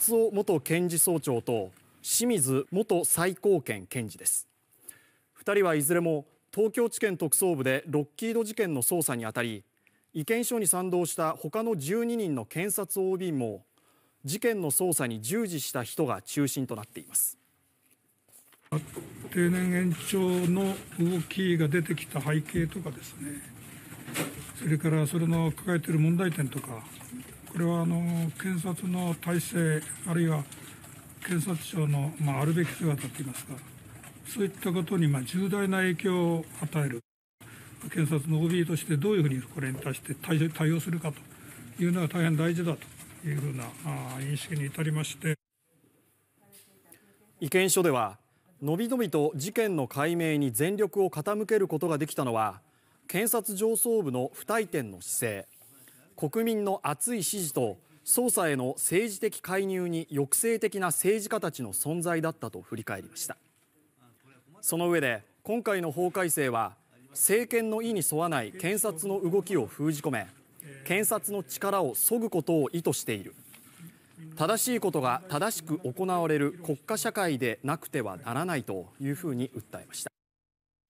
達夫元検事総長と清水元最高検検事です2人はいずれも東京地検特捜部でロッキード事件の捜査にあたり意見書に賛同した他の12人の検察 OB も事件の捜査に従事した人が中心となっています定年延長の動きが出てきた背景とかですねそれからそれの抱えている問題点とかこれはあの検察の体制、あるいは検察庁の、まあ、あるべき姿といいますか、そういったことに、まあ、重大な影響を与える、検察の OB としてどういうふうにこれに対して対応するかというのは大変大事だというふうな認識に至りまして。意見書では、のびのびと事件の解明に全力を傾けることができたのは、検察上層部の不退転の姿勢。国民の熱い支持と捜査への政治的介入に抑制的な政治家たちの存在だったと振り返りましたその上で今回の法改正は政権の意に沿わない検察の動きを封じ込め検察の力を削ぐことを意図している正しいことが正しく行われる国家社会でなくてはならないというふうに訴えました